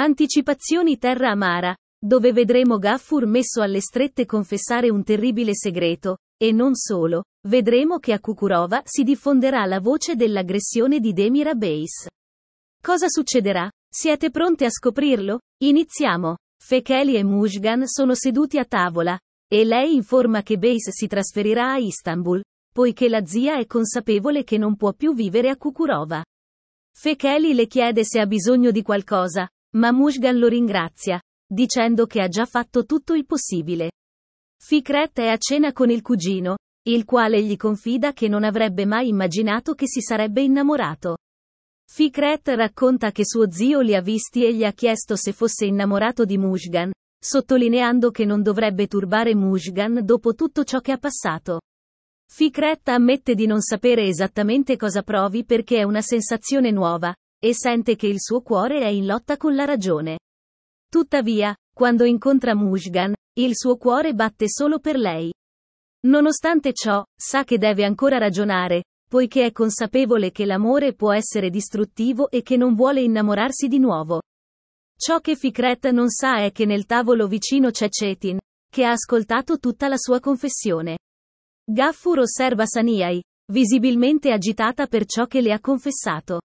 Anticipazioni Terra Amara, dove vedremo Gaffur messo alle strette confessare un terribile segreto, e non solo, vedremo che a Kukurova si diffonderà la voce dell'aggressione di Demira Base. Cosa succederà? Siete pronte a scoprirlo? Iniziamo. Fekeli e Mushgan sono seduti a tavola, e lei informa che Base si trasferirà a Istanbul, poiché la zia è consapevole che non può più vivere a Kukurova. Fekeli le chiede se ha bisogno di qualcosa, ma Mushgan lo ringrazia, dicendo che ha già fatto tutto il possibile. Fikret è a cena con il cugino, il quale gli confida che non avrebbe mai immaginato che si sarebbe innamorato. Fikret racconta che suo zio li ha visti e gli ha chiesto se fosse innamorato di Mushgan, sottolineando che non dovrebbe turbare Mushgan dopo tutto ciò che ha passato. Fikret ammette di non sapere esattamente cosa provi perché è una sensazione nuova, e sente che il suo cuore è in lotta con la ragione. Tuttavia, quando incontra Mushgan, il suo cuore batte solo per lei. Nonostante ciò, sa che deve ancora ragionare, poiché è consapevole che l'amore può essere distruttivo e che non vuole innamorarsi di nuovo. Ciò che Fikret non sa è che nel tavolo vicino c'è Cetin, che ha ascoltato tutta la sua confessione. Gaffur osserva Saniai, visibilmente agitata per ciò che le ha confessato.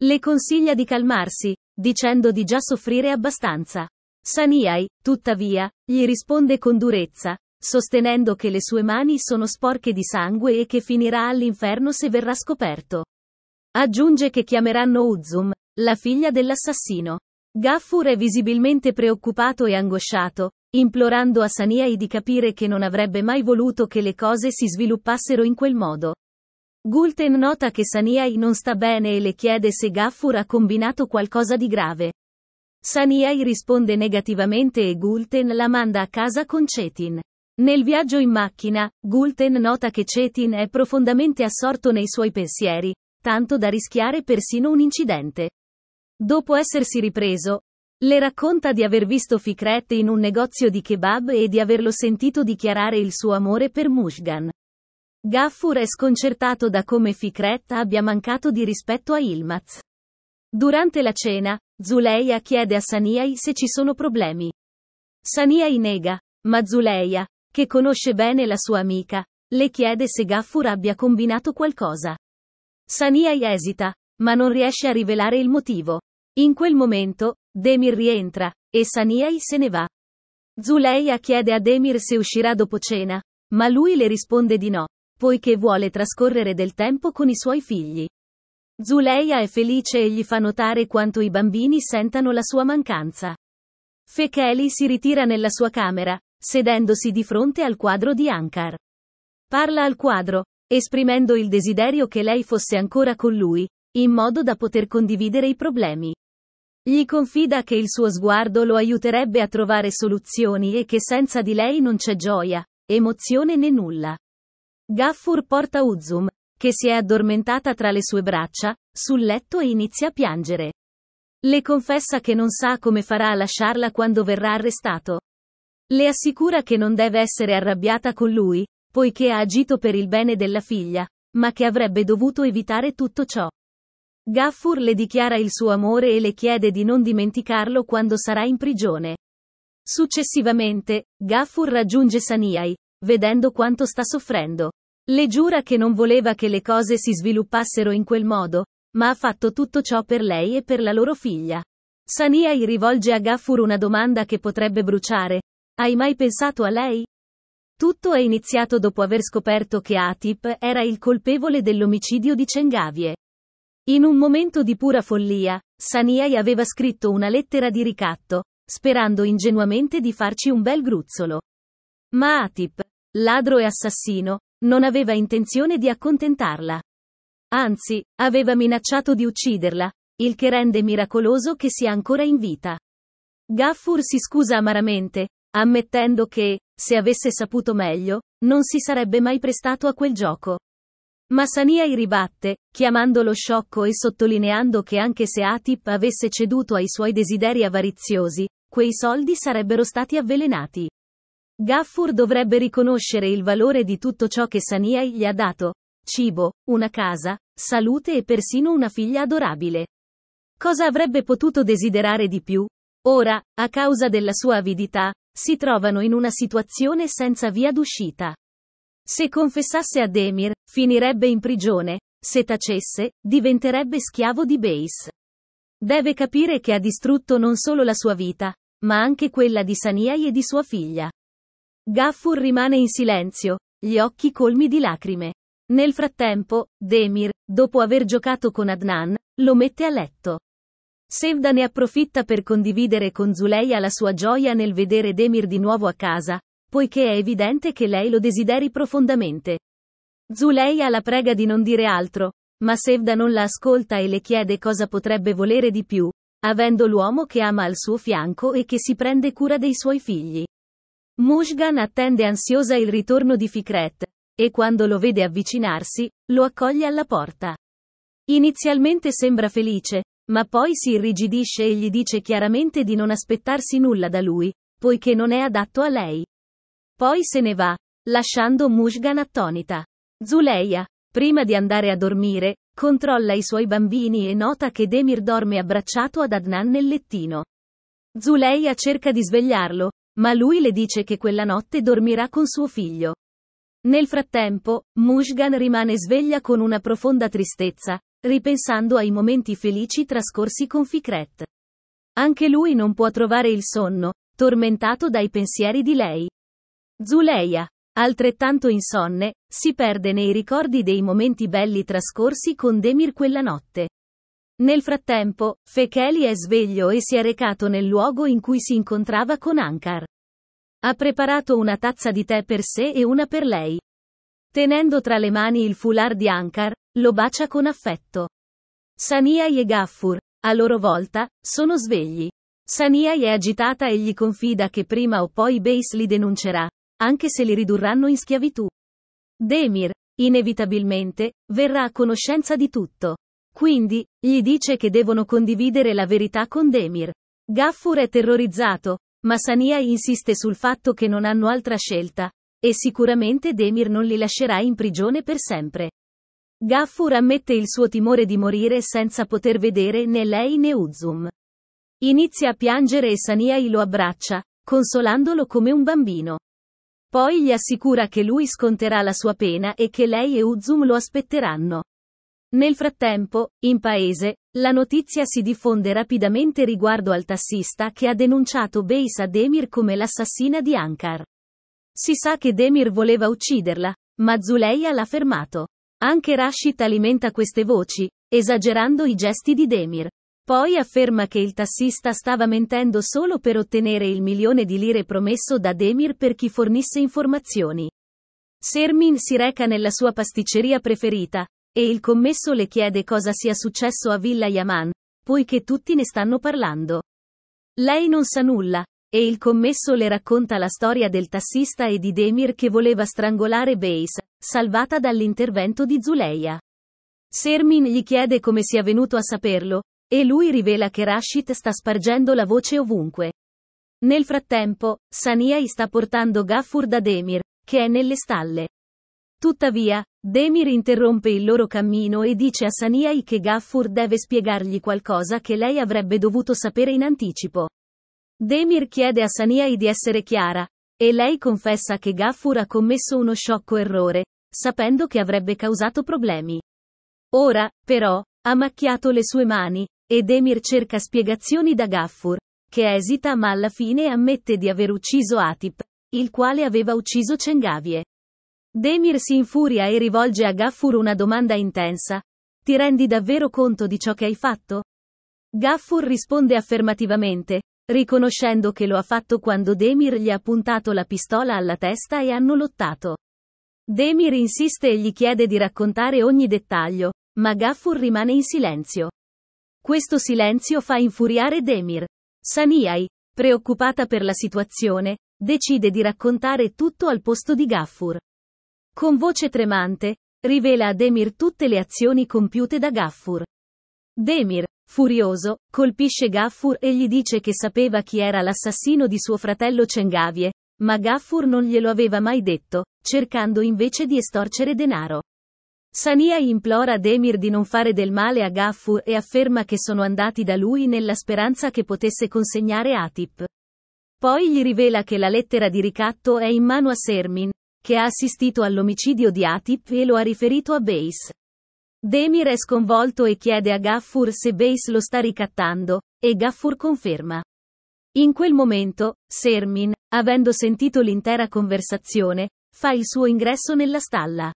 Le consiglia di calmarsi, dicendo di già soffrire abbastanza. Saniai, tuttavia, gli risponde con durezza, sostenendo che le sue mani sono sporche di sangue e che finirà all'inferno se verrà scoperto. Aggiunge che chiameranno Uzum, la figlia dell'assassino. Gaffur è visibilmente preoccupato e angosciato, implorando a Saniai di capire che non avrebbe mai voluto che le cose si sviluppassero in quel modo. Gulten nota che Saniai non sta bene e le chiede se Gaffur ha combinato qualcosa di grave. Saniai risponde negativamente e Gulten la manda a casa con Cetin. Nel viaggio in macchina, Gulten nota che Cetin è profondamente assorto nei suoi pensieri, tanto da rischiare persino un incidente. Dopo essersi ripreso, le racconta di aver visto Fikret in un negozio di kebab e di averlo sentito dichiarare il suo amore per Mushgan. Gaffur è sconcertato da come Fikret abbia mancato di rispetto a Ilmaz. Durante la cena, Zuleia chiede a Saniai se ci sono problemi. Saniai nega, ma Zuleia, che conosce bene la sua amica, le chiede se Gaffur abbia combinato qualcosa. Saniai esita, ma non riesce a rivelare il motivo. In quel momento, Demir rientra, e Saniai se ne va. Zuleia chiede a Demir se uscirà dopo cena, ma lui le risponde di no poiché vuole trascorrere del tempo con i suoi figli. Zuleia è felice e gli fa notare quanto i bambini sentano la sua mancanza. Fekeli si ritira nella sua camera, sedendosi di fronte al quadro di Ankar. Parla al quadro, esprimendo il desiderio che lei fosse ancora con lui, in modo da poter condividere i problemi. Gli confida che il suo sguardo lo aiuterebbe a trovare soluzioni e che senza di lei non c'è gioia, emozione né nulla. Gaffur porta Uzum, che si è addormentata tra le sue braccia, sul letto e inizia a piangere. Le confessa che non sa come farà a lasciarla quando verrà arrestato. Le assicura che non deve essere arrabbiata con lui, poiché ha agito per il bene della figlia, ma che avrebbe dovuto evitare tutto ciò. Gaffur le dichiara il suo amore e le chiede di non dimenticarlo quando sarà in prigione. Successivamente, Gaffur raggiunge Saniai, vedendo quanto sta soffrendo. Le giura che non voleva che le cose si sviluppassero in quel modo, ma ha fatto tutto ciò per lei e per la loro figlia. Sania gli rivolge a Gaffur una domanda che potrebbe bruciare. Hai mai pensato a lei? Tutto è iniziato dopo aver scoperto che Atip era il colpevole dell'omicidio di Cengavie. In un momento di pura follia, Saniai aveva scritto una lettera di ricatto, sperando ingenuamente di farci un bel gruzzolo. Ma Atip, ladro e assassino, non aveva intenzione di accontentarla. Anzi, aveva minacciato di ucciderla, il che rende miracoloso che sia ancora in vita. Gaffur si scusa amaramente, ammettendo che, se avesse saputo meglio, non si sarebbe mai prestato a quel gioco. Ma Saniai ribatte, chiamandolo sciocco e sottolineando che anche se Atip avesse ceduto ai suoi desideri avariziosi, quei soldi sarebbero stati avvelenati. Gaffur dovrebbe riconoscere il valore di tutto ciò che Saniei gli ha dato. Cibo, una casa, salute e persino una figlia adorabile. Cosa avrebbe potuto desiderare di più? Ora, a causa della sua avidità, si trovano in una situazione senza via d'uscita. Se confessasse a Demir, finirebbe in prigione, se tacesse, diventerebbe schiavo di Base. Deve capire che ha distrutto non solo la sua vita, ma anche quella di Saniai e di sua figlia. Gaffur rimane in silenzio, gli occhi colmi di lacrime. Nel frattempo, Demir, dopo aver giocato con Adnan, lo mette a letto. Sevda ne approfitta per condividere con Zuleia la sua gioia nel vedere Demir di nuovo a casa, poiché è evidente che lei lo desideri profondamente. Zuleia la prega di non dire altro, ma Sevda non la ascolta e le chiede cosa potrebbe volere di più, avendo l'uomo che ama al suo fianco e che si prende cura dei suoi figli. Mushgan attende ansiosa il ritorno di Fikret, e quando lo vede avvicinarsi, lo accoglie alla porta. Inizialmente sembra felice, ma poi si irrigidisce e gli dice chiaramente di non aspettarsi nulla da lui, poiché non è adatto a lei. Poi se ne va, lasciando Mushgan attonita. Zuleia, prima di andare a dormire, controlla i suoi bambini e nota che Demir dorme abbracciato ad Adnan nel lettino. Zuleia cerca di svegliarlo, ma lui le dice che quella notte dormirà con suo figlio. Nel frattempo, Mushgan rimane sveglia con una profonda tristezza, ripensando ai momenti felici trascorsi con Fikret. Anche lui non può trovare il sonno, tormentato dai pensieri di lei. Zuleia, altrettanto insonne, si perde nei ricordi dei momenti belli trascorsi con Demir quella notte. Nel frattempo, Fekeli è sveglio e si è recato nel luogo in cui si incontrava con Ankar. Ha preparato una tazza di tè per sé e una per lei. Tenendo tra le mani il foulard di Ankar, lo bacia con affetto. Saniai e Gaffur, a loro volta, sono svegli. Saniai è agitata e gli confida che prima o poi Base li denuncerà, anche se li ridurranno in schiavitù. Demir, inevitabilmente, verrà a conoscenza di tutto. Quindi, gli dice che devono condividere la verità con Demir. Gaffur è terrorizzato, ma Sania insiste sul fatto che non hanno altra scelta, e sicuramente Demir non li lascerà in prigione per sempre. Gaffur ammette il suo timore di morire senza poter vedere né lei né Uzum. Inizia a piangere e Saniai lo abbraccia, consolandolo come un bambino. Poi gli assicura che lui sconterà la sua pena e che lei e Uzum lo aspetteranno. Nel frattempo, in paese, la notizia si diffonde rapidamente riguardo al tassista che ha denunciato Beisa Demir come l'assassina di Ankar. Si sa che Demir voleva ucciderla, ma Zuleia l'ha fermato. Anche Rashid alimenta queste voci, esagerando i gesti di Demir. Poi afferma che il tassista stava mentendo solo per ottenere il milione di lire promesso da Demir per chi fornisse informazioni. Sermin si reca nella sua pasticceria preferita, e il commesso le chiede cosa sia successo a Villa Yaman, poiché tutti ne stanno parlando. Lei non sa nulla, e il commesso le racconta la storia del tassista e di Demir che voleva strangolare Base, salvata dall'intervento di Zuleia. Sermin gli chiede come sia venuto a saperlo, e lui rivela che Rashid sta spargendo la voce ovunque. Nel frattempo, Saniai sta portando Gaffur da Demir, che è nelle stalle. Tuttavia, Demir interrompe il loro cammino e dice a Saniai che Gaffur deve spiegargli qualcosa che lei avrebbe dovuto sapere in anticipo. Demir chiede a Saniai di essere chiara, e lei confessa che Gaffur ha commesso uno sciocco errore, sapendo che avrebbe causato problemi. Ora, però, ha macchiato le sue mani, e Demir cerca spiegazioni da Gaffur, che esita ma alla fine ammette di aver ucciso Atip, il quale aveva ucciso Cengavie. Demir si infuria e rivolge a Gaffur una domanda intensa. Ti rendi davvero conto di ciò che hai fatto? Gaffur risponde affermativamente, riconoscendo che lo ha fatto quando Demir gli ha puntato la pistola alla testa e hanno lottato. Demir insiste e gli chiede di raccontare ogni dettaglio, ma Gaffur rimane in silenzio. Questo silenzio fa infuriare Demir. Saniai, preoccupata per la situazione, decide di raccontare tutto al posto di Gaffur. Con voce tremante, rivela a Demir tutte le azioni compiute da Gaffur. Demir, furioso, colpisce Gaffur e gli dice che sapeva chi era l'assassino di suo fratello Cengavie, ma Gaffur non glielo aveva mai detto, cercando invece di estorcere denaro. Sania implora Demir di non fare del male a Gaffur e afferma che sono andati da lui nella speranza che potesse consegnare Atip. Poi gli rivela che la lettera di ricatto è in mano a Sermin, che ha assistito all'omicidio di Atip e lo ha riferito a Base. Demir è sconvolto e chiede a Gaffur se Base lo sta ricattando, e Gaffur conferma. In quel momento, Sermin, avendo sentito l'intera conversazione, fa il suo ingresso nella stalla.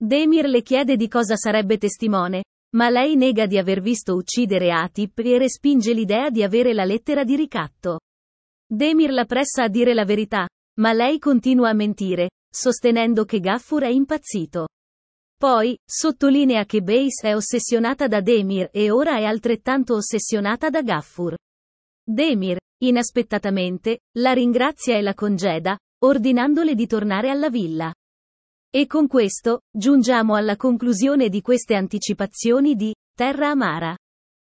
Demir le chiede di cosa sarebbe testimone, ma lei nega di aver visto uccidere Atip e respinge l'idea di avere la lettera di ricatto. Demir la pressa a dire la verità, ma lei continua a mentire, sostenendo che Gaffur è impazzito. Poi, sottolinea che Base è ossessionata da Demir e ora è altrettanto ossessionata da Gaffur. Demir, inaspettatamente, la ringrazia e la congeda, ordinandole di tornare alla villa. E con questo, giungiamo alla conclusione di queste anticipazioni di Terra Amara.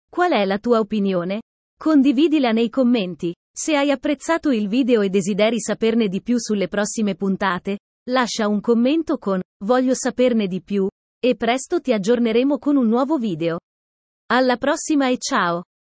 Qual è la tua opinione? Condividila nei commenti. Se hai apprezzato il video e desideri saperne di più sulle prossime puntate, lascia un commento con Voglio saperne di più e presto ti aggiorneremo con un nuovo video. Alla prossima e ciao!